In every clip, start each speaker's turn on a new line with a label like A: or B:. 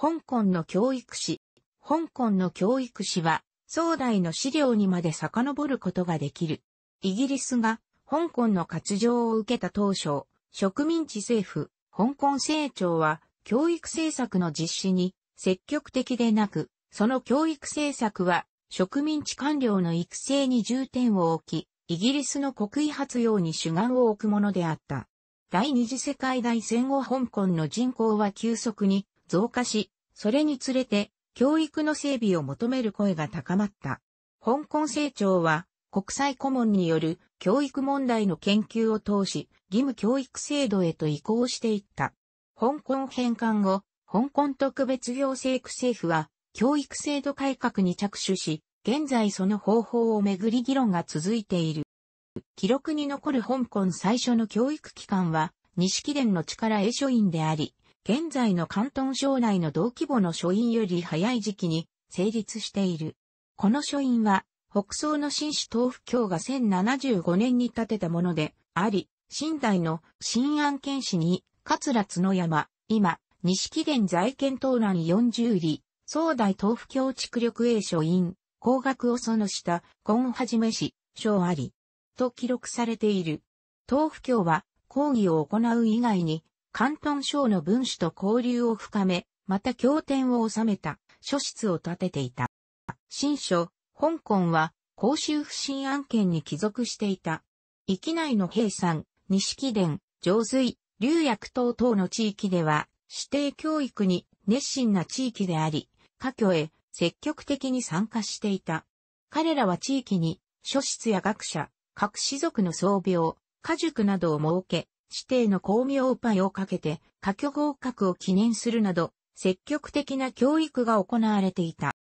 A: 香港の教育史。香港の教育史は、壮大の資料にまで遡ることができる。イギリスが、香港の活動を受けた当初、植民地政府、香港政庁は、教育政策の実施に積極的でなく、その教育政策は植民地官僚の育成に重点を置き、イギリスの国威発揚に主眼を置くものであった。第二次世界大戦後香港の人口は急速に増加し、それにつれて教育の整備を求める声が高まった。香港成長は国際顧問による教育問題の研究を通し、義務教育制度へと移行していった。香港返還後、香港特別行政区政府は教育制度改革に着手し、現在その方法をめぐり議論が続いている。記録に残る香港最初の教育機関は、西木伝の力絵書院であり、現在の関東省内の同規模の書院より早い時期に成立している。この書院は、北宋の新市東府教が1075年に建てたものであり、新代の新安県市に、桂角山、今、西紀在県東南40里、宋代東府教築力緑営書院、工学をその下、今はじめ市、小あり、と記録されている。東府教は、講義を行う以外に、関東省の分子と交流を深め、また経典を収めた書室を建てていた。新書、香港は公衆不信案件に帰属していた。域内の平山、錦殿、上水、流薬等々の地域では、指定教育に熱心な地域であり、家居へ積極的に参加していた。彼らは地域に、書室や学者、各氏族の装備を、家塾などを設け、指定の巧妙パイをかけて、科挙合格を記念するなど、積極的な教育が行われていた。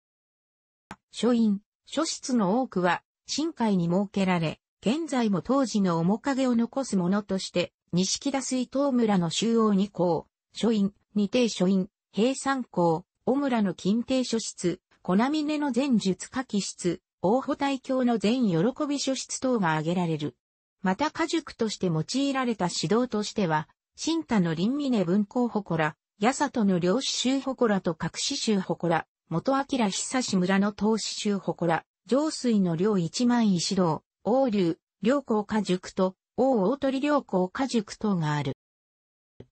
A: 書院、書室の多くは、新海に設けられ、現在も当時の面影を残すものとして、西田水東村の中央二校、書院、二定書院、平山校、小村の近定書室、小波根の全術書記室、大保大教の全喜び書室等が挙げられる。また家塾として用いられた指導としては、新田の林峰文庫祠、八里の漁師衆祠と各師衆祠、元明久志村の東師衆祠、上水の漁一万石堂、王流、漁港家塾と、王大鳥漁港家塾等がある。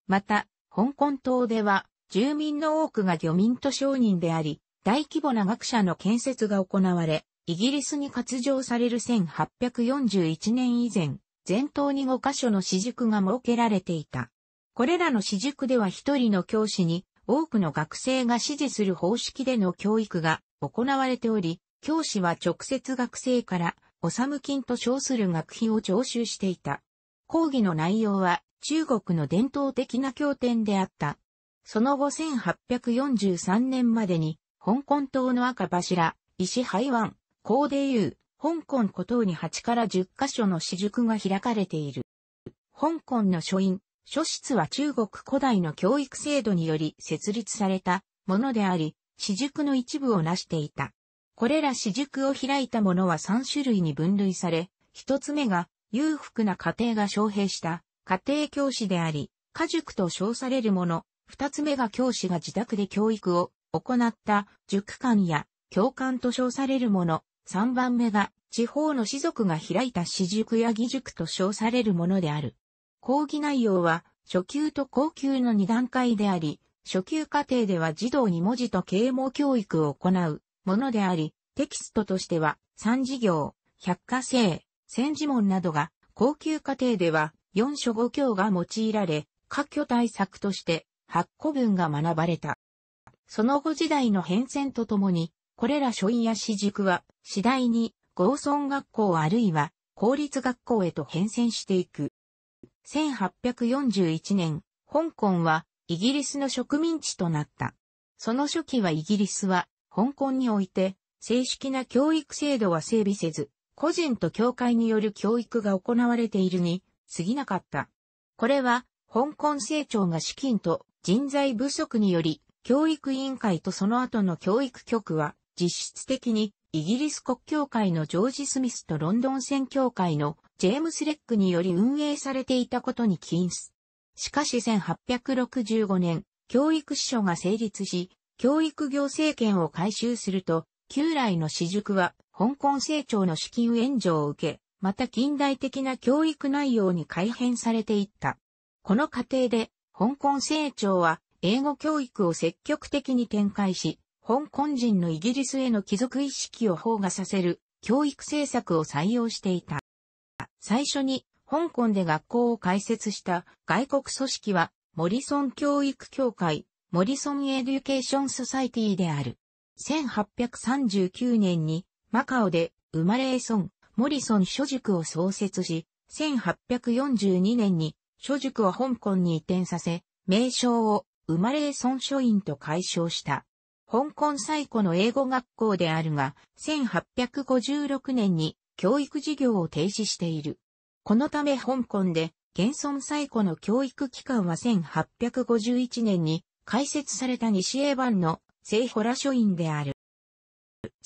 A: また、香港島では、住民の多くが漁民と商人であり、大規模な学者の建設が行われ、イギリスに割譲される1841年以前、全島に5カ所の私塾が設けられていた。これらの私塾では一人の教師に多くの学生が支持する方式での教育が行われており、教師は直接学生からおさむ金と称する学費を徴収していた。講義の内容は中国の伝統的な教典であった。その後1843年までに香港島の赤柱、石灰湾、高で言う、香港古島に8から10カ所の私塾が開かれている。香港の書院、書室は中国古代の教育制度により設立されたものであり、私塾の一部を成していた。これら私塾を開いたものは3種類に分類され、一つ目が裕福な家庭が招聘した家庭教師であり、家塾と称されるもの。二つ目が教師が自宅で教育を行った塾館や教官と称されるもの。3番目が、地方の士族が開いた私塾や義塾と称されるものである。講義内容は、初級と高級の2段階であり、初級課程では児童に文字と啓蒙教育を行うものであり、テキストとしては、三事業、百科生、千字文などが、高級課程では、四書五教が用いられ、各挙対策として、八個文が学ばれた。その後時代の変遷とともに、これら書院や私塾は、次第に、合村学校あるいは、公立学校へと変遷していく。1841年、香港は、イギリスの植民地となった。その初期はイギリスは、香港において、正式な教育制度は整備せず、個人と教会による教育が行われているに、過ぎなかった。これは、香港成長が資金と人材不足により、教育委員会とその後の教育局は、実質的にイギリス国教会のジョージ・スミスとロンドン宣教会のジェームス・レックにより運営されていたことに起因す。しかし1865年、教育司書が成立し、教育行政権を改修すると、旧来の私塾は香港成長の資金援助を受け、また近代的な教育内容に改変されていった。この過程で、香港成長は英語教育を積極的に展開し、香港人のイギリスへの帰属意識を放がさせる教育政策を採用していた。最初に香港で学校を開設した外国組織はモリソン教育協会、モリソンエデュケーションソサイティである。1839年にマカオで生まれエソン、モリソン諸塾を創設し、1842年に諸塾を香港に移転させ、名称を生まれエソン書院と解消した。香港最古の英語学校であるが、1856年に教育事業を停止している。このため香港で、現存最古の教育機関は1851年に開設された西英版の聖ホラ書院である。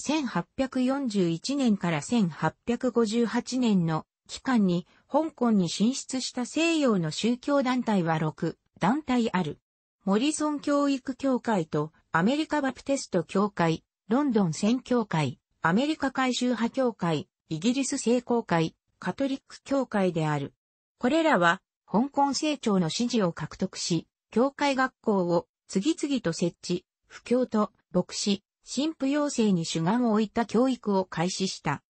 A: 1841年から1858年の期間に香港に進出した西洋の宗教団体は6団体ある。モリソン教育協会とアメリカバプテスト教会、ロンドン宣教会、アメリカ改宗派教会、イギリス聖公会、カトリック教会である。これらは、香港政庁の支持を獲得し、教会学校を次々と設置、布教と牧師、神父養成に主眼を置いた教育を開始した。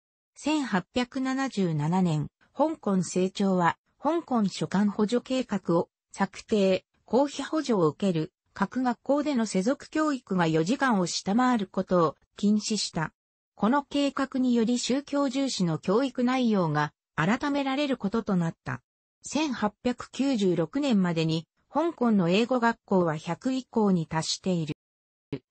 A: 1877年、香港政庁は、香港所管補助計画を策定、公費補助を受ける各学校での世俗教育が4時間を下回ることを禁止した。この計画により宗教重視の教育内容が改められることとなった。1896年までに香港の英語学校は100以降に達している。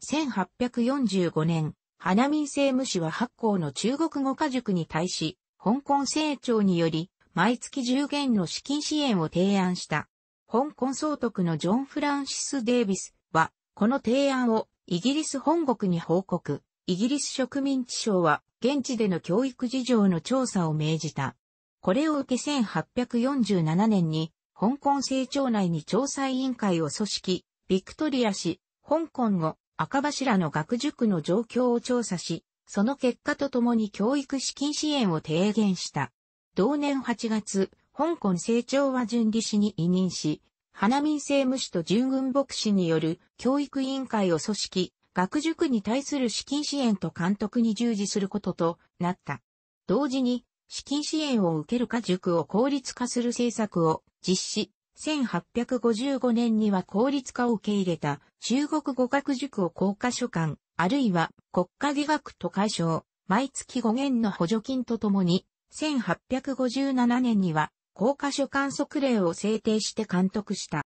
A: 1845年、花民政務士は8校の中国語科塾に対し、香港成長により、毎月10元の資金支援を提案した。香港総督のジョン・フランシス・デイビスは、この提案をイギリス本国に報告。イギリス植民地省は、現地での教育事情の調査を命じた。これを受け1847年に、香港政庁内に調査委員会を組織、ビクトリア氏、香港語、赤柱の学塾の状況を調査し、その結果とともに教育資金支援を提言した。同年8月、香港政調は準理士に委任し、花民政務士と従軍牧師による教育委員会を組織、学塾に対する資金支援と監督に従事することとなった。同時に、資金支援を受けるか塾を効率化する政策を実施、1855年には効率化を受け入れた中国語学塾を高家所管、あるいは国家理学と解消、毎月5元の補助金とともに、1857年には高架所観測令を制定して監督した。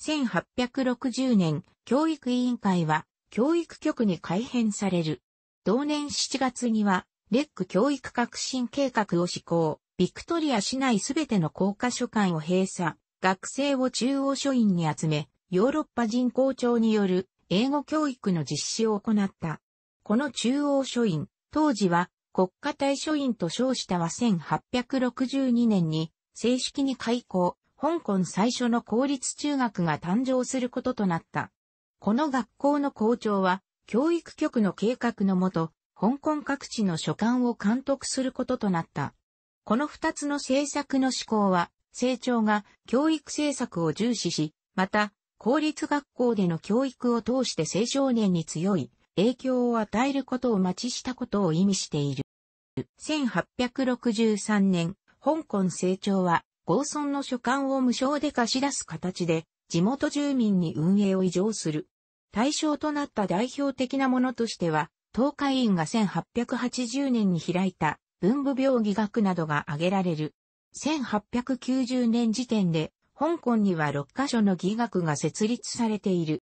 A: 1860年、教育委員会は教育局に改編される。同年7月には、レック教育革新計画を施行、ビクトリア市内すべての高科書館を閉鎖、学生を中央書院に集め、ヨーロッパ人校長による英語教育の実施を行った。この中央書院、当時は国家対処院と称したは1862年に正式に開校、香港最初の公立中学が誕生することとなった。この学校の校長は、教育局の計画のもと、香港各地の所管を監督することとなった。この二つの政策の施行は、成長が教育政策を重視し、また、公立学校での教育を通して青少年に強い影響を与えることを待ちしたことを意味している。1863年、香港成長は、豪村の所管を無償で貸し出す形で、地元住民に運営を委譲する。対象となった代表的なものとしては、東海院が1880年に開いた文部病義学などが挙げられる。1890年時点で、香港には6カ所の義学が設立されている。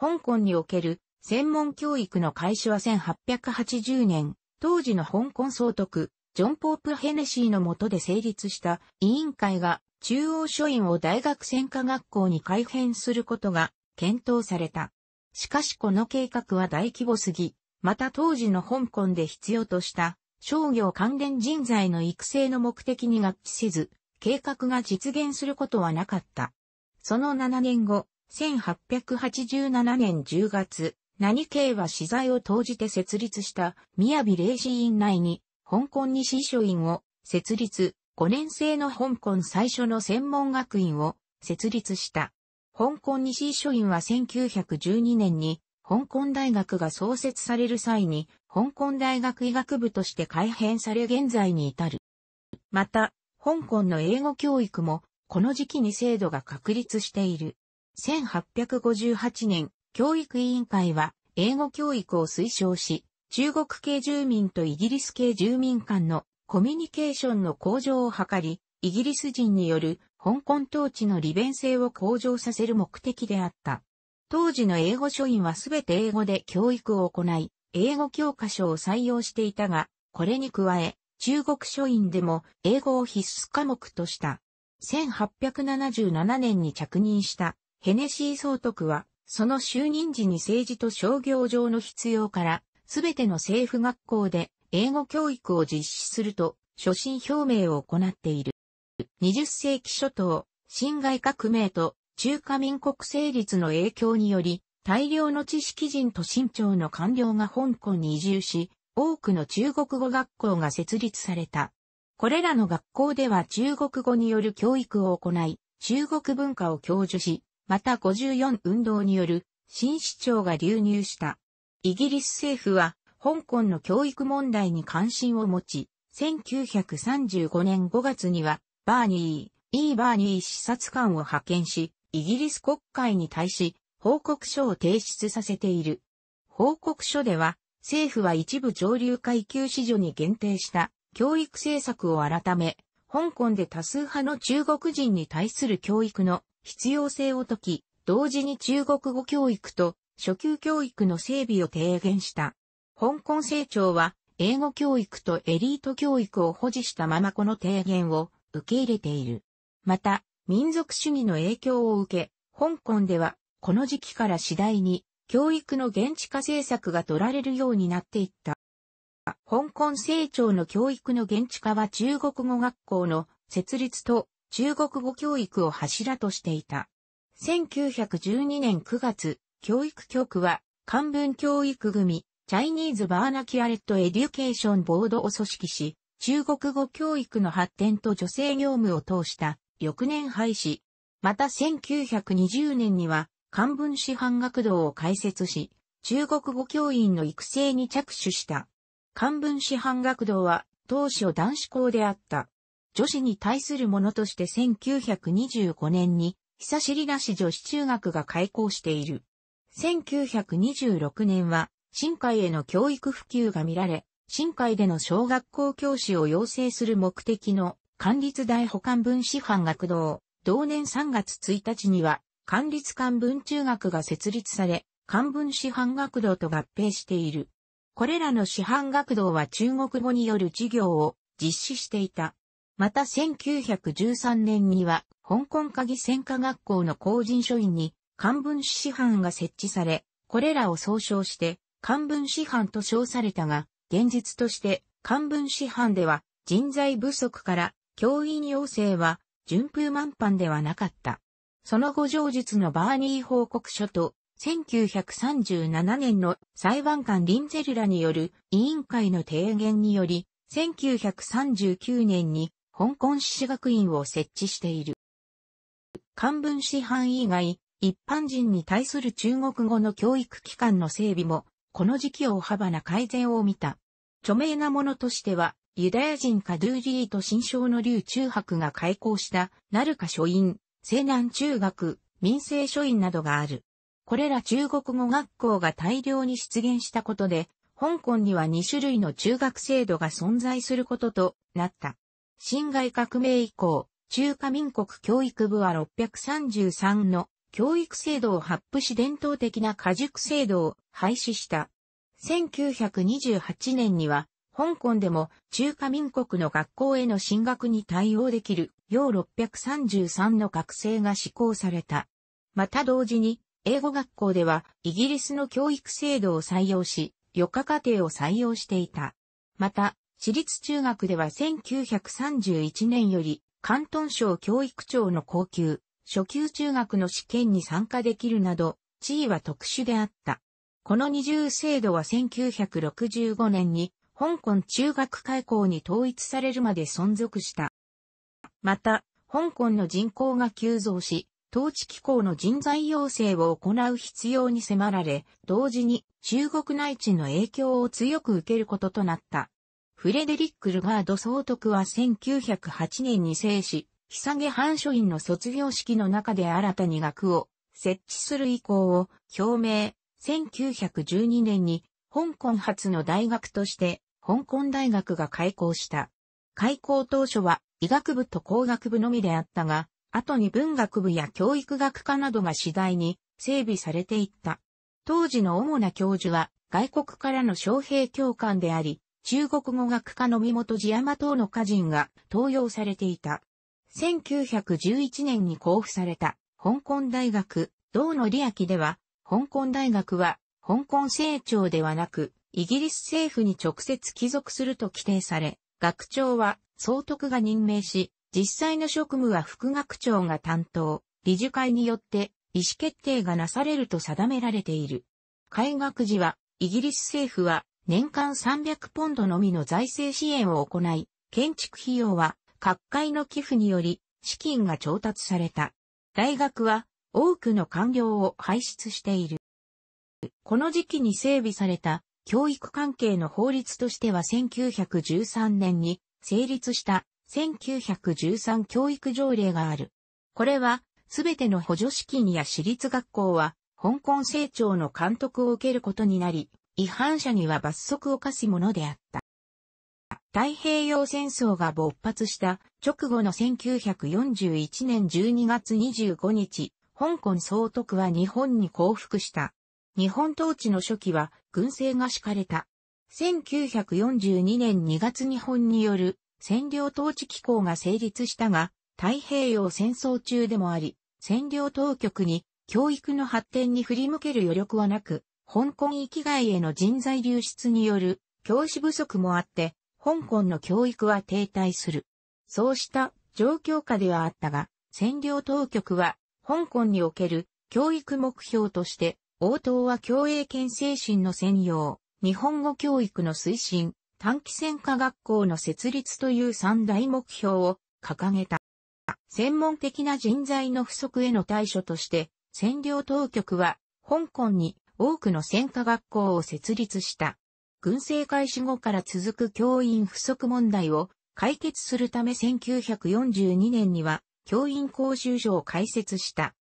A: 香港における専門教育の開始は1880年、当時の香港総督、ジョン・ポープ・ヘネシーの下で成立した委員会が中央書院を大学専科学校に改編することが検討された。しかしこの計画は大規模すぎ、また当時の香港で必要とした商業関連人材の育成の目的に合致せず、計画が実現することはなかった。その7年後、1887年10月、何系は資材を投じて設立した、宮城霊寺院内に、香港西書院を設立、5年制の香港最初の専門学院を設立した。香港西書院は1912年に、香港大学が創設される際に、香港大学医学部として改編され現在に至る。また、香港の英語教育も、この時期に制度が確立している。1858年、教育委員会は英語教育を推奨し、中国系住民とイギリス系住民間のコミュニケーションの向上を図り、イギリス人による香港統治の利便性を向上させる目的であった。当時の英語書院はすべて英語で教育を行い、英語教科書を採用していたが、これに加え、中国書院でも英語を必須科目とした。1877年に着任したヘネシー総督はその就任時に政治と商業上の必要から、すべての政府学校で英語教育を実施すると、初心表明を行っている。20世紀初頭、辛亥革命と中華民国成立の影響により、大量の知識人と清朝の官僚が香港に移住し、多くの中国語学校が設立された。これらの学校では中国語による教育を行い、中国文化を教授し、また54運動による新市長が流入した。イギリス政府は香港の教育問題に関心を持ち、1935年5月にはバーニー、イーバーニー視察官を派遣し、イギリス国会に対し報告書を提出させている。報告書では政府は一部上流階級子女に限定した教育政策を改め、香港で多数派の中国人に対する教育の必要性を説き、同時に中国語教育と初級教育の整備を提言した。香港成長は、英語教育とエリート教育を保持したままこの提言を受け入れている。また、民族主義の影響を受け、香港では、この時期から次第に、教育の現地化政策が取られるようになっていった。香港成長の教育の現地化は中国語学校の設立と中国語教育を柱としていた。1912年9月、教育局は、漢文教育組、チャイニーズ・バーナキュアレット・エデュケーション・ボードを組織し、中国語教育の発展と女性業務を通した翌年廃止。また1920年には漢文師範学堂を開設し、中国語教員の育成に着手した。漢文師範学堂は当初男子校であった。女子に対するものとして1925年に、久りなし女子中学が開校している。1926年は、新海への教育普及が見られ、新海での小学校教師を養成する目的の、管立大保管分師範学堂、同年3月1日には、管立官分中学が設立され、官分師範学堂と合併している。これらの師範学堂は中国語による授業を実施していた。また1913年には、香港科技専科学校の公人書院に、漢文師範が設置され、これらを総称して、漢文師範と称されたが、現実として、漢文師範では、人材不足から、教員要請は、順風満帆ではなかった。その後上述のバーニー報告書と、1937年の裁判官リンゼルラによる委員会の提言により、1939年に香港市学院を設置している。漢文師範以外、一般人に対する中国語の教育機関の整備も、この時期を幅な改善を見た。著名なものとしては、ユダヤ人カドゥーリーと新章の劉中博が開校した、ナルカ書院、西南中学、民生書院などがある。これら中国語学校が大量に出現したことで、香港には2種類の中学制度が存在することとなった。辛亥革命以降、中華民国教育部は633の教育制度を発布し伝統的な家塾制度を廃止した。1928年には、香港でも中華民国の学校への進学に対応できる、要633の学生が施行された。また同時に、英語学校ではイギリスの教育制度を採用し、余価課程を採用していた。また、私立中学では1931年より、関東省教育庁の高級、初級中学の試験に参加できるなど、地位は特殊であった。この二重制度は1965年に、香港中学開校に統一されるまで存続した。また、香港の人口が急増し、統治機構の人材要請を行う必要に迫られ、同時に中国内地の影響を強く受けることとなった。フレデリック・ルガード総督は1908年に生死、日下藩書院の卒業式の中で新たに学を設置する意向を表明、1912年に香港発の大学として香港大学が開校した。開校当初は医学部と工学部のみであったが、後に文学部や教育学科などが次第に整備されていった。当時の主な教授は外国からの招聘教官であり、中国語学科の身元寺山等の歌人が登用されていた。1911年に交付された香港大学、道の利益では、香港大学は香港政庁ではなく、イギリス政府に直接帰属すると規定され、学長は総督が任命し、実際の職務は副学長が担当、理事会によって意思決定がなされると定められている。開学時は、イギリス政府は年間300ポンドのみの財政支援を行い、建築費用は各界の寄付により資金が調達された。大学は多くの官僚を輩出している。この時期に整備された教育関係の法律としては1913年に成立した1913教育条例がある。これはすべての補助資金や私立学校は香港成長の監督を受けることになり、違反者には罰則を課すものであった。太平洋戦争が勃発した直後の1941年12月25日、香港総督は日本に降伏した。日本統治の初期は軍政が敷かれた。1942年2月日本による占領統治機構が成立したが、太平洋戦争中でもあり、占領当局に教育の発展に振り向ける余力はなく、香港域外への人材流出による教師不足もあって、香港の教育は停滞する。そうした状況下ではあったが、占領当局は、香港における教育目標として、応答は教栄権精神の専用、日本語教育の推進、短期専科学校の設立という三大目標を掲げた。専門的な人材の不足への対処として、占領当局は、香港に多くの専科学校を設立した。軍政開始後から続く教員不足問題を解決するため1942年には教員講習所を開設した。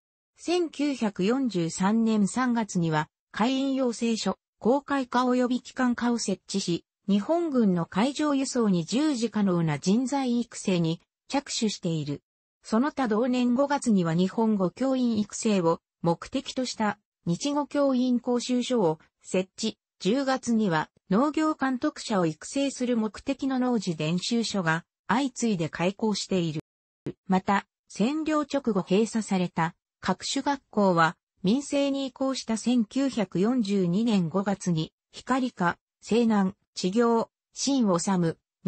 A: 1943年3月には会員要請書、公開化及び機関化を設置し、日本軍の海上輸送に従事可能な人材育成に着手している。その他同年5月には日本語教員育成を目的とした日語教員講習所を設置、10月には農業監督者を育成する目的の農事練習所が相次いで開校している。また、占領直後閉鎖された各種学校は民政に移行した1942年5月に光化、西南、地行、新治、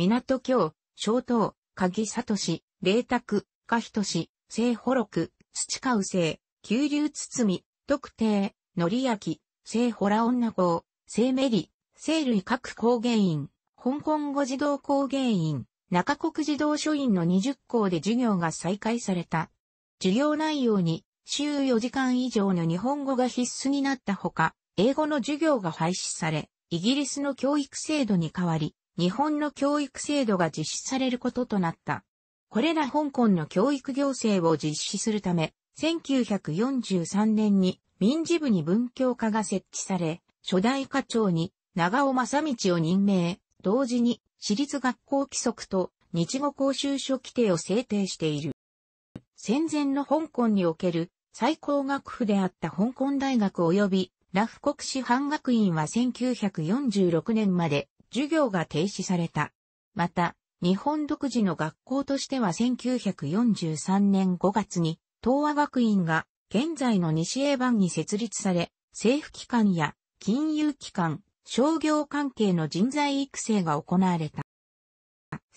A: 港京、小東、鍵里、霊卓、加人市、西保禄、土川生、急流堤、特定、のりやき、聖ホラ女校、聖メリ、聖類各工芸員、香港語児童工芸員、中国児童書院の20校で授業が再開された。授業内容に、週4時間以上の日本語が必須になったほか、英語の授業が廃止され、イギリスの教育制度に代わり、日本の教育制度が実施されることとなった。これら香港の教育行政を実施するため、1943年に民事部に文教課が設置され、初代課長に長尾正道を任命、同時に私立学校規則と日語講習所規定を制定している。戦前の香港における最高学府であった香港大学及びラフ国師範学院は1946年まで授業が停止された。また、日本独自の学校としては1943年5月に東亜学院が現在の西英版に設立され、政府機関や金融機関、商業関係の人材育成が行われた。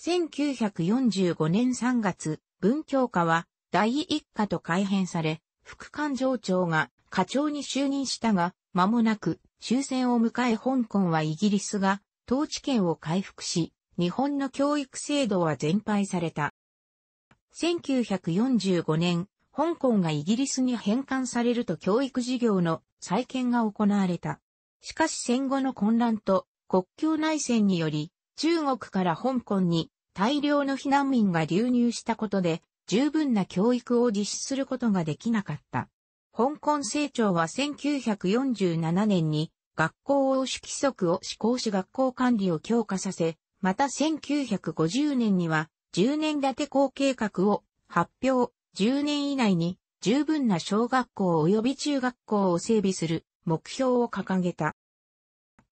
A: 1945年3月、文教科は第一課と改編され、副官上長が課長に就任したが、間もなく終戦を迎え香港はイギリスが統治権を回復し、日本の教育制度は全廃された。1945年、香港がイギリスに返還されると教育事業の再建が行われた。しかし戦後の混乱と国境内戦により、中国から香港に大量の避難民が流入したことで、十分な教育を実施することができなかった。香港政庁は1947年に学校応主規則を施行し学校管理を強化させ、また1950年には10年建て校計画を発表、10年以内に十分な小学校及び中学校を整備する目標を掲げた。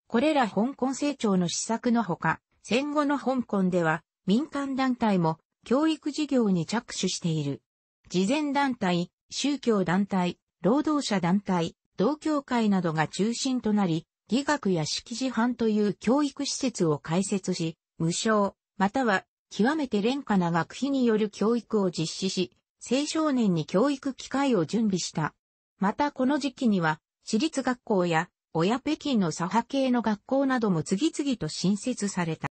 A: これら香港成長の施策のほか、戦後の香港では民間団体も教育事業に着手している。慈善団体、宗教団体、労働者団体、同協会などが中心となり、義学や式字班という教育施設を開設し、無償、または極めて廉価な学費による教育を実施し、青少年に教育機会を準備した。またこの時期には、私立学校や、親北京の左派系の学校なども次々と新設された。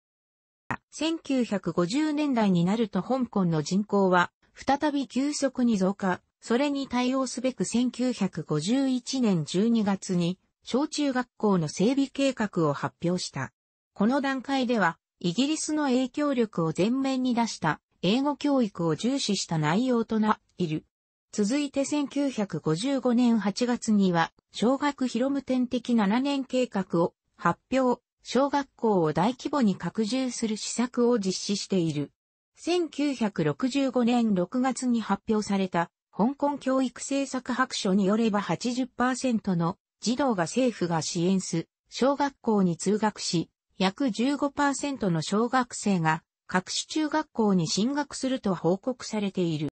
A: 1950年代になると香港の人口は、再び急速に増加、それに対応すべく1951年12月に、小中学校の整備計画を発表した。この段階では、イギリスの影響力を全面に出した英語教育を重視した内容とな、いる。続いて1955年8月には、小学広務点的7年計画を発表、小学校を大規模に拡充する施策を実施している。1965年6月に発表された、香港教育政策白書によれば80%の児童が政府が支援す、小学校に通学し、約15%の小学生が各種中学校に進学すると報告されている。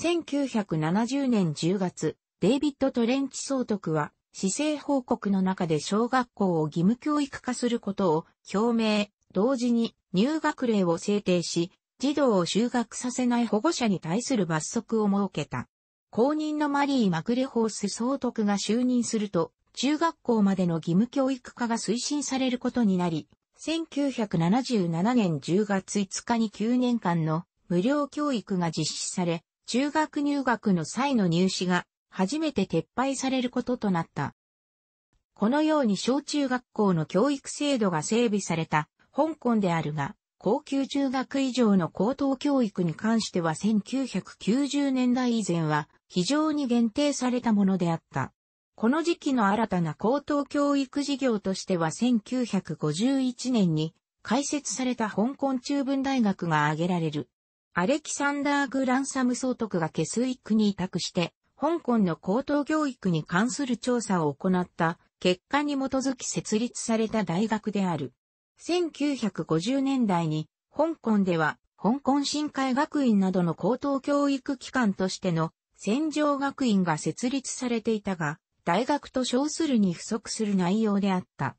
A: 1970年10月、デイビッド・トレンチ総督は、市政報告の中で小学校を義務教育化することを表明、同時に入学令を制定し、児童を就学させない保護者に対する罰則を設けた。公認のマリー・マクレホース総督が就任すると、中学校までの義務教育化が推進されることになり、1977年10月5日に9年間の無料教育が実施され、中学入学の際の入試が初めて撤廃されることとなった。このように小中学校の教育制度が整備された香港であるが、高級中学以上の高等教育に関しては1990年代以前は非常に限定されたものであった。この時期の新たな高等教育事業としては1951年に開設された香港中文大学が挙げられる。アレキサンダー・グランサム総督がケスイックに委託して、香港の高等教育に関する調査を行った結果に基づき設立された大学である。1950年代に香港では香港深海学院などの高等教育機関としての戦場学院が設立されていたが、大学と称するに不足する内容であった。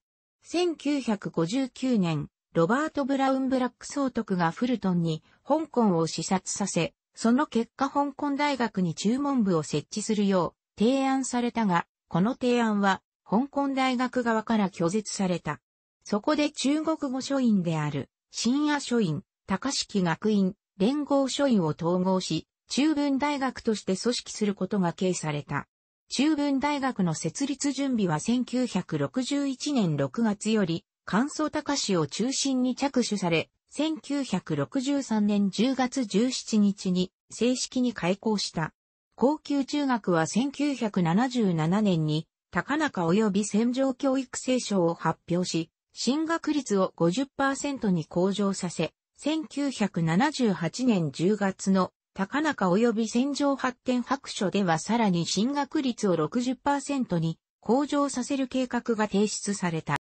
A: 1959年、ロバート・ブラウン・ブラック総督がフルトンに香港を視察させ、その結果香港大学に注文部を設置するよう提案されたが、この提案は香港大学側から拒絶された。そこで中国語書院である、深夜書院、高式学院、連合書院を統合し、中文大学として組織することが掲された。中文大学の設立準備は1961年6月より、乾燥高市を中心に着手され、1963年10月17日に正式に開校した。高級中学は1977年に高中及び戦場教育聖書を発表し、進学率を50%に向上させ、1978年10月の高中及び戦場発展白書ではさらに進学率を60%に向上させる計画が提出された。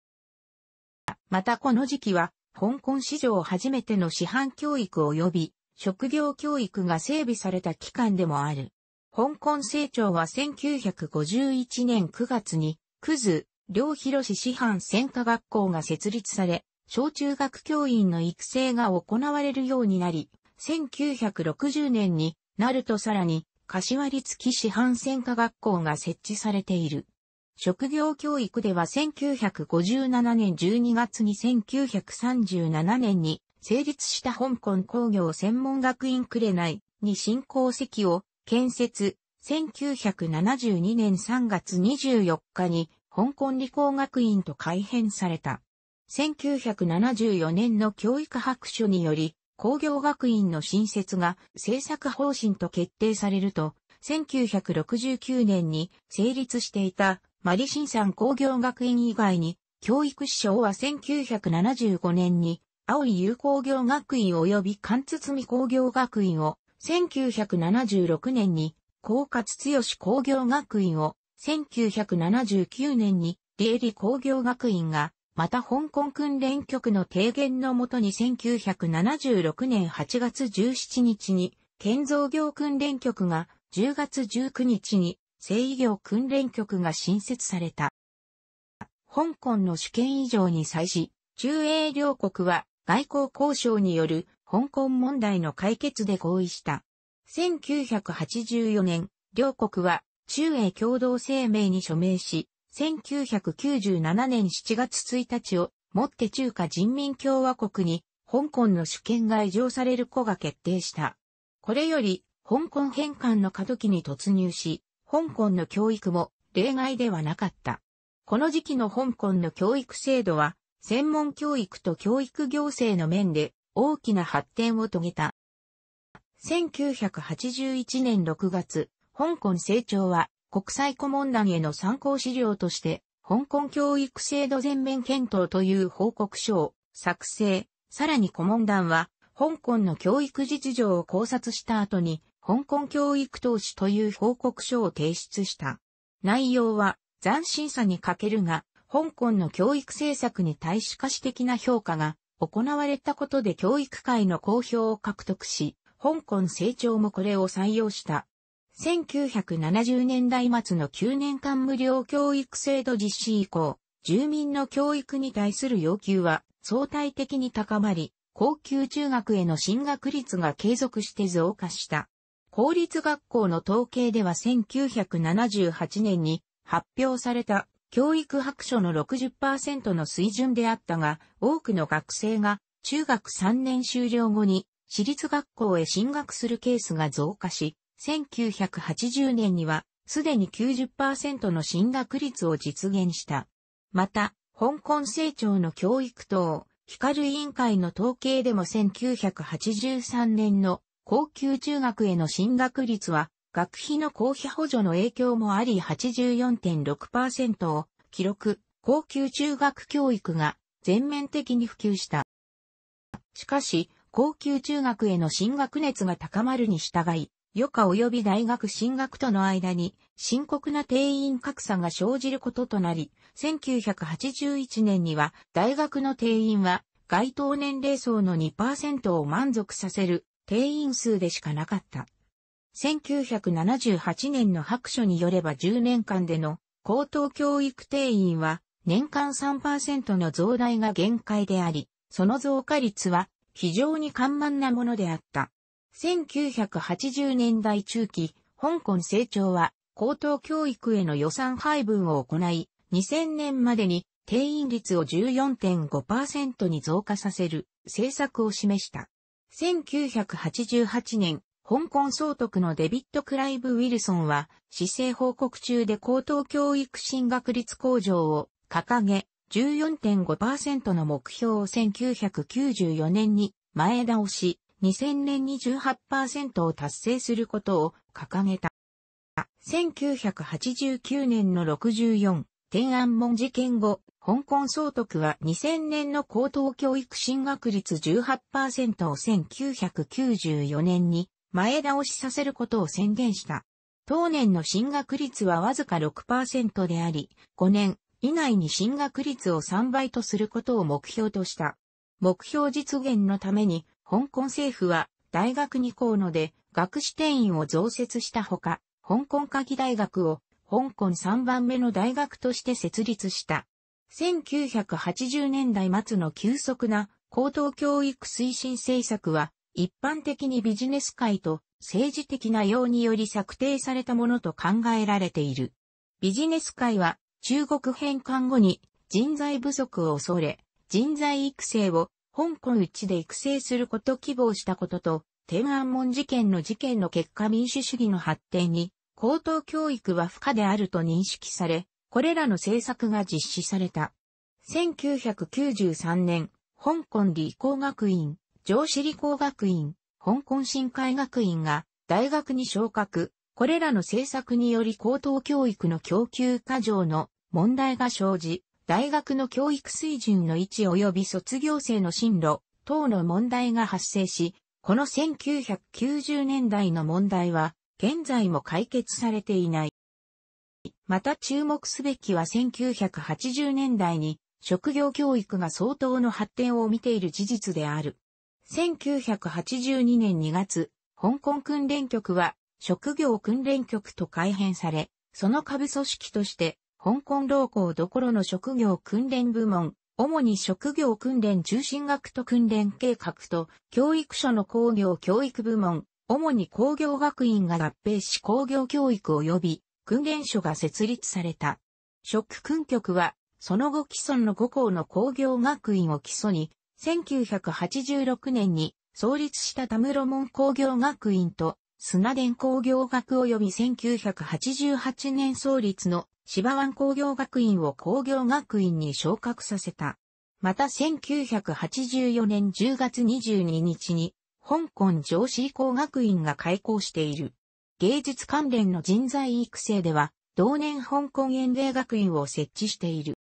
A: またこの時期は、香港史上初めての師範教育及び職業教育が整備された期間でもある。香港成長は1951年9月に、クズ、両広市師範専科学校が設立され、小中学教員の育成が行われるようになり、1960年になるとさらに、柏立木市販戦科学校が設置されている。職業教育では1957年12月に1937年に成立した香港工業専門学院いに新校席を建設、1972年3月24日に香港理工学院と改編された。1974年の教育白書により、工業学院の新設が政策方針と決定されると、1969年に成立していたマリシンさん工業学院以外に、教育師匠は1975年に、青井友工業学院及び関堤工業学院を、1976年に、高勝剛工業学院を、1979年に、理理工業学院がまた香港訓練局の提言のもとに1976年8月17日に、建造業訓練局が10月19日に製維業訓練局が新設された。香港の主権以上に際し、中英両国は外交交渉による香港問題の解決で合意した。1984年、両国は中英共同声明に署名し、1997年7月1日をもって中華人民共和国に香港の主権が移譲される子が決定した。これより、香港返還の過渡期に突入し、香港の教育も例外ではなかった。この時期の香港の教育制度は、専門教育と教育行政の面で大きな発展を遂げた。1981年6月、香港成長は国際顧問団への参考資料として、香港教育制度全面検討という報告書を作成、さらに顧問団は、香港の教育実情を考察した後に、香港教育投資という報告書を提出した。内容は、斬新さに欠けるが、香港の教育政策に対し可視的な評価が行われたことで教育界の公表を獲得し、香港成長もこれを採用した。1970年代末の9年間無料教育制度実施以降、住民の教育に対する要求は相対的に高まり、高級中学への進学率が継続して増加した。公立学校の統計では1978年に発表された教育白書の60%の水準であったが、多くの学生が中学3年終了後に私立学校へ進学するケースが増加し、1980年には、すでに90%の進学率を実現した。また、香港成長の教育等、光委員会の統計でも1983年の高級中学への進学率は、学費の公費補助の影響もあり84.6%を記録、高級中学教育が全面的に普及した。しかし、高級中学への進学熱が高まるに従い、余暇及び大学進学との間に深刻な定員格差が生じることとなり、1981年には大学の定員は該当年齢層の2%を満足させる定員数でしかなかった。1978年の白書によれば10年間での高等教育定員は年間3%の増大が限界であり、その増加率は非常に緩慢なものであった。1980年代中期、香港成長は高等教育への予算配分を行い、2000年までに定員率を14.5%に増加させる政策を示した。1988年、香港総督のデビット・クライブ・ウィルソンは、市政報告中で高等教育進学率向上を掲げ、14.5%の目標を1994年に前倒し、2000年に18%を達成することを掲げた。1989年の64、天安門事件後、香港総督は2000年の高等教育進学率18%を1994年に前倒しさせることを宣言した。当年の進学率はわずか6%であり、5年以内に進学率を3倍とすることを目標とした。目標実現のために香港政府は大学2校ので学士定員を増設したほか、香港科技大学を香港3番目の大学として設立した。1980年代末の急速な高等教育推進政策は一般的にビジネス界と政治的な用により策定されたものと考えられている。ビジネス界は中国返還後に人材不足を恐れ、人材育成を香港一で育成すること希望したことと、天安門事件の事件の結果民主主義の発展に、高等教育は不可であると認識され、これらの政策が実施された。1993年、香港理工学院、上司理工学院、香港新海学院が大学に昇格。これらの政策により高等教育の供給過剰の問題が生じ、大学の教育水準の位置及び卒業生の進路等の問題が発生し、この1990年代の問題は現在も解決されていない。また注目すべきは1980年代に職業教育が相当の発展を見ている事実である。1982年2月、香港訓練局は職業訓練局と改編され、その下部組織として香港同校どころの職業訓練部門、主に職業訓練中心学と訓練計画と、教育所の工業教育部門、主に工業学院が合併し工業教育及び訓練所が設立された。職訓局は、その後既存の5校の工業学院を基礎に、1986年に創立した田室門工業学院と、砂田工業学及び1988年創立の芝湾工業学院を工業学院に昇格させた。また1984年10月22日に、香港上司工学院が開校している。芸術関連の人材育成では、同年香港園芸学院を設置している。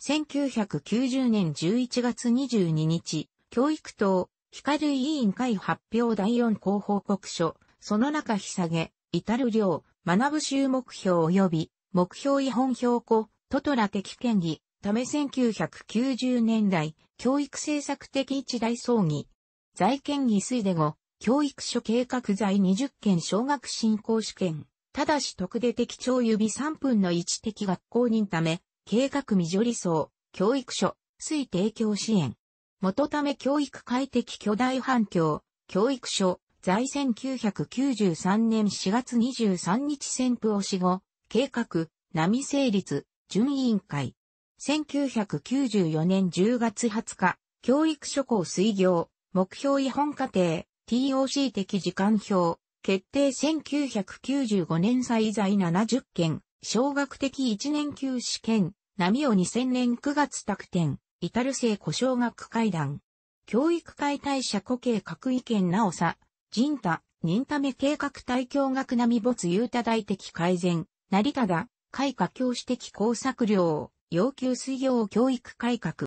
A: 1990年11月22日、教育等、光委員会発表第4項報告書、その中ひさげ、至る量、学ぶ集目標及び目標違本標高、トトラ的権利、ため1990年代、教育政策的一大葬儀。財権議水で後、教育所計画財20件小学振興試験、ただし特で的長指3分の1的学校人ため、計画未処理想、教育所、水提供支援。元ため教育快適巨大反響、教育所、在1993年4月23日宣布を死後、計画、並成立、準委員会。1994年10月20日、教育諸行水行、目標違反過程、TOC 的時間表、決定1995年最在70件、小学的1年級試験、波を2000年9月卓点、至る聖古小学会談。教育解体者固形各意見なおさ、人太、忍ため計画対教学並没有多大的改善、成田が、開花教師的工作量要求水曜教育改革。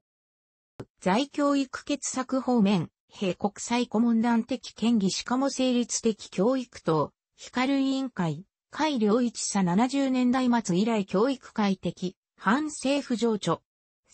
A: 在教育決策方面、平国際顧問団的権威しかも成立的教育等、光委員会、海良一さ70年代末以来教育会的、反政府情緒。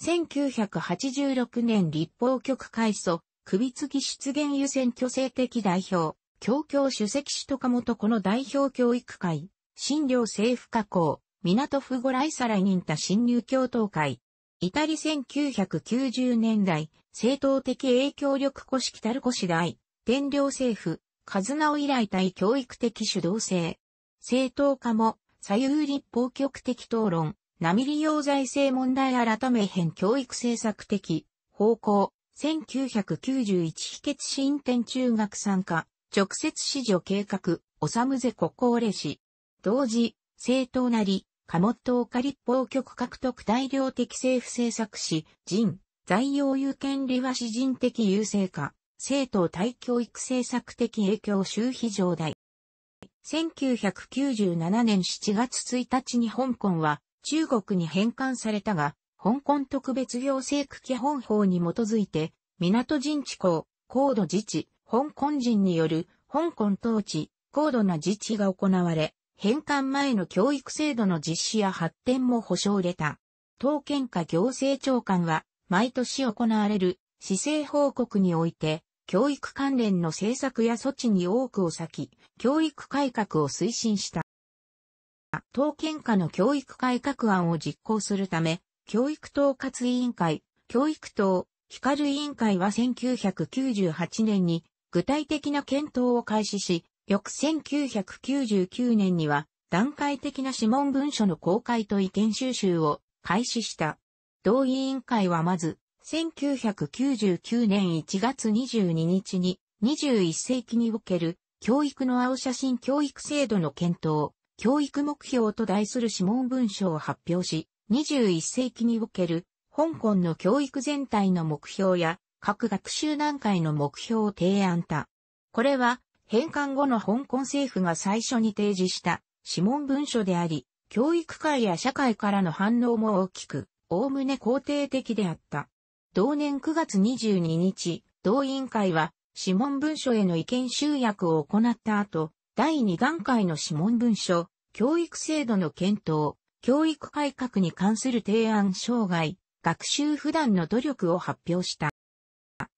A: 1986年立法局改組、首継ぎ出現優先挙制的代表、教教主席氏とかもとこの代表教育会、新領政府加工、港府ご来さらにんた新入共闘会。イタリ1990年代、政党的影響力古式たるコ次大、天領政府、カズナを以来対教育的主導性。政党化も、左右立法局的討論、並利用財政問題改め編教育政策的、方向、1991秘訣新天中学参加、直接市場計画、おさむぜ国高齢史。同時、政党なり、貨物党化立法局獲得大量的政府政策し、人、在用有権利は私人的優勢化、政党対教育政策的影響周非上大。1997年7月1日に香港は中国に返還されたが、香港特別行政区基本法に基づいて、港人地港、高度自治、香港人による香港統治、高度な自治が行われ、返還前の教育制度の実施や発展も保障れた。当県下行政長官は、毎年行われる、市政報告において、教育関連の政策や措置に多くを割き、教育改革を推進した。当県下の教育改革案を実行するため、教育統括委員会、教育等光委員会は1998年に具体的な検討を開始し、翌1999年には、段階的な諮問文書の公開と意見収集を開始した。同委員会はまず、1999年1月22日に、21世紀における教育の青写真教育制度の検討、教育目標と題する諮問文書を発表し、21世紀における香港の教育全体の目標や各学習段階の目標を提案た。これは返還後の香港政府が最初に提示した諮問文書であり、教育界や社会からの反応も大きく、おおむね肯定的であった。同年9月22日、同委員会は、諮問文書への意見集約を行った後、第2段階の諮問文書、教育制度の検討、教育改革に関する提案障害、学習普段の努力を発表した。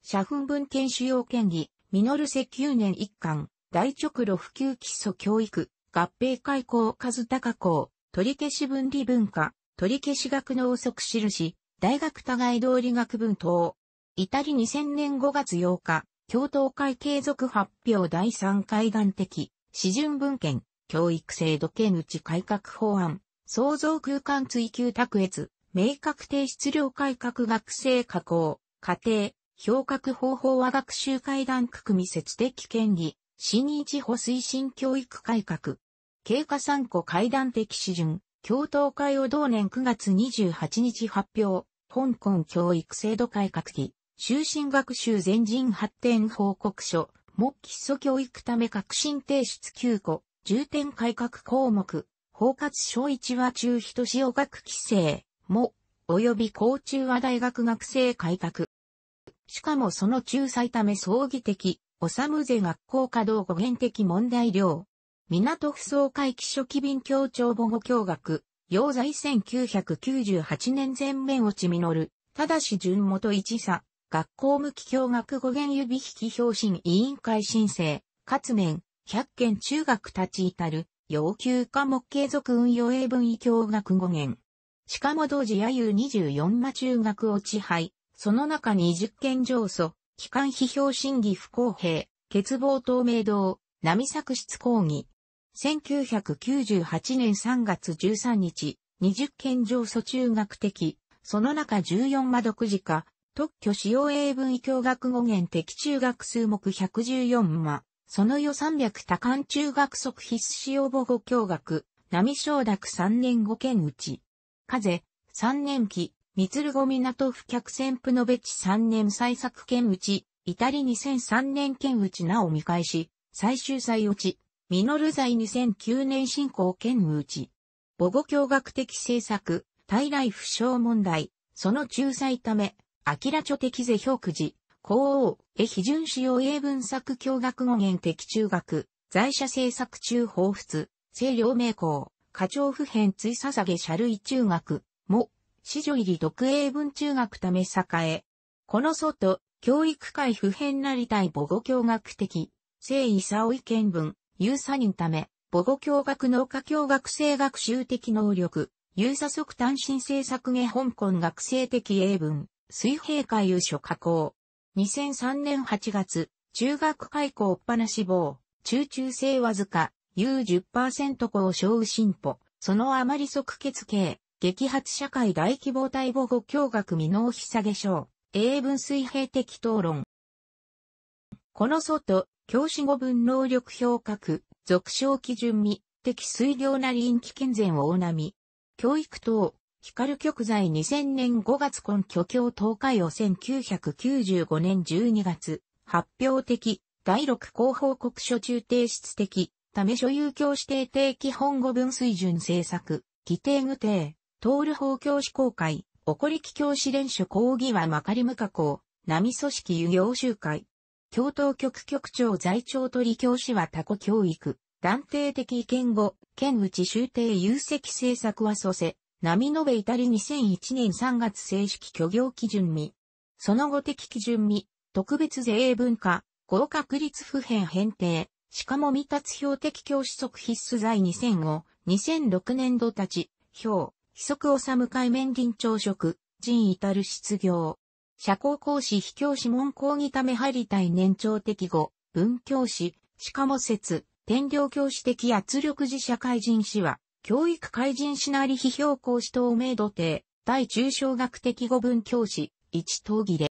A: 社奮文献主要権議、ミノルセ9年一巻、大直路普及基礎教育、合併開校数高校、取り消し分離文化、取り消し学能く印、大学互い通り学分等。至り2000年5月8日、共同会継続発表第3回岸的、史準文献、教育制度兼内改革法案、創造空間追求卓越、明確定質量改革学生加工、家庭、評価方法は学習会談区組設的権利、新日歩推進教育改革。経過参考会談的指準、共闘会を同年9月28日発表、香港教育制度改革期、終身学習全人発展報告書、も基礎教育ため革新提出9個、重点改革項目、包括小一は中等使用学規制、も、及び高中は大学学生改革。しかもその仲裁ため葬儀的、治むぜ学校稼働語源的問題量。港不総会期初期便協調母語教学、要在1998年全面落ち実、る、ただし順元一佐、学校向き教学語源指引き表審、委員会申請、かつ面、100件中学立ち至る、要求科目継続運用英文異教学語源。しかも同時野有24間中学落ち配、その中に十件上訴、機関批評審議不公平、欠乏透明度、波作出抗議。1998年3月13日、20件上訴中学的、その中14魔独自化、特許使用英文教学語源的中学数目114魔、その予300多漢中学即必使用母語教学、波承諾3年5件うち、風、3年期、三つるご港府客船プノベチ3年再作兼打ち、イタリ2003年兼打ちなお見返し、最終祭打ち、ミノル罪2009年進行兼打ち。母語教学的政策、対来不詳問題、その仲裁ため、明ら著的是評くじ、皇王、絵批准使用英文作教学語源的中学、在社政策中放仏、清涼名校、課長普遍追捧げ社類中学、も、子女入り特英文中学ため栄え。この外、教育界普遍なりたい母語教学的、聖伊さお意見文、有差人ため、母語教学農家教学生学習的能力、有差即単身政策下香港学生的英文、水平会優書加工。2003年8月、中学開校っぱなし棒、中中性わずか、U10% 高小進歩、そのあまり即決形、激発社会大規模対母語教学未納非下げ症、英文水平的討論。この外、教師語文能力評価区、俗称基準未、的水量な臨機健全を大波。教育等、光局在2000年5月根拠教東海を1995年12月、発表的、第6広報告書中提出的、ため所有教指定定基本語文水準政策、規定具定、トール法教師公会、起こり気教師連署講義はまかりむか校、波組織遊業集会。教頭局局長在庁取り教師は他己教育、断定的意見後、県内修定有責政策は蘇せ、波延べ至り2001年3月正式漁業基準未。その後的基準未、特別税文化、合格率普遍変定、しかも未達標的教師則必須在2005、2006年度たち、表、秘則治海面臨朝食、人至る失業。社交講師秘教師門講義ため入りたい年長的語、文教師、しかも説、天領教師的圧力自社会人士は、教育改人士なり批評講師等名土定、大中小学的語文教師、一等儀で。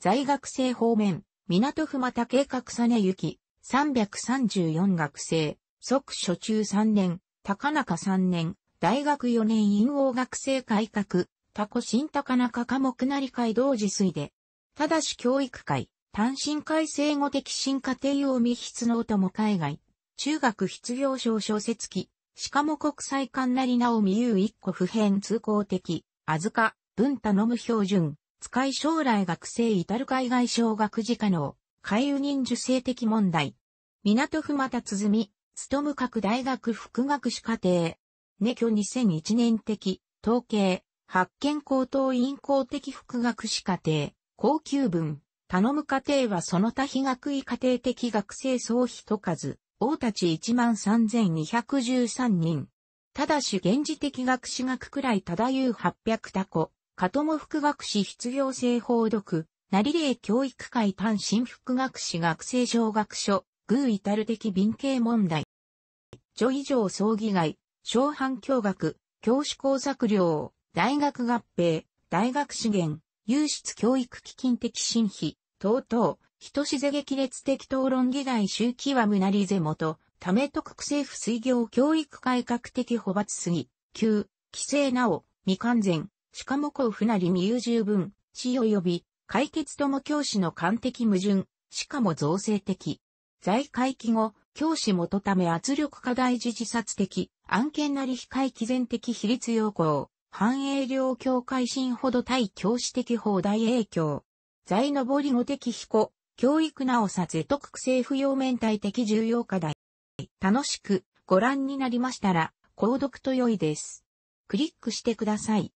A: 在学生方面、港府また計画さねゆき、334学生、即初中3年、高中3年、大学4年院王学生改革、タコ新高中科目なり会同時推で、ただし教育会、単身会生後的進化帝王未筆のとも海外、中学必要証小説記、しかも国際館なりなおみゆう一個普遍通行的、あずか、文太のむ標準、使い将来学生至る海外小学時可能、海輸人受精的問題、港府また鼓、勤む各大学副学士課程、ネキョ2001年的、統計、発見高等院校的副学士課程、高級分、頼む課程はその他非学位課程的学生総費と数、大たち13,213人。ただし現時的学士学くらい忠う800多個、加とも副学士必要性報読、なりれい教育会単身副学士学生小学所、偶至る的便携問題。女以上葬儀外、小半教学、教師工作料、大学合併、大学資源、有質教育基金的新費、等々、人志ぜ激烈的討論議題周期は無なりぜもと、ためと区政府水業教育改革的補罰すぎ、旧、規制なお、未完全、しかも交付なり未有十分、死及び、解決とも教師の完的矛盾、しかも造成的。在会期後、教師元ため圧力課題時自殺的、案件なり非会期前的比率要項、反映量境界新ほど対教師的法大影響。在のぼり語的非故、教育なおさぜ特区政府要面体的重要課題。楽しくご覧になりましたら、購読と良いです。クリックしてください。